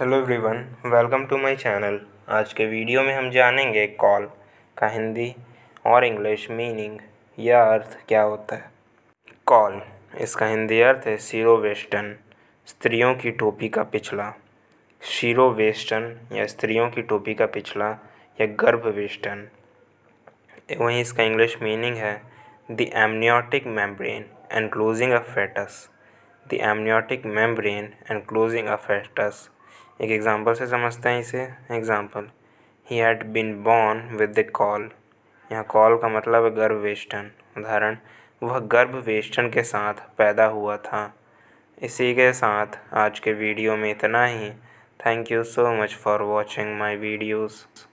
hello everyone welcome to my channel आज के video में हम जानेंगे कॉल का हिंदी और इंग्लिश मीनिंग या अर्थ क्या होता है कॉल इसका हिंदी अर्थ है शीरो वेस्टर्न स्त्रियों की टोपी का पिछला शीरो वेस्टर्न या स्त्रियों की टोपी का पिछला या गर्भ वेस्टर्न वहीं इसका इंग्लिश मीनिंग है the amniotic membrane enclosing a foetus the amniotic membrane enclosing a foetus एक एग्ज़ाम्पल से समझते हैं इसे एग्ज़ाम्पल ही had been born with a caul यहाँ कॉल का मतलब है गर्भवेष्टन उदाहरण वह गर्भवेष्टन के साथ पैदा हुआ था इसी के साथ आज के वीडियो में इतना ही thank you so much for watching my videos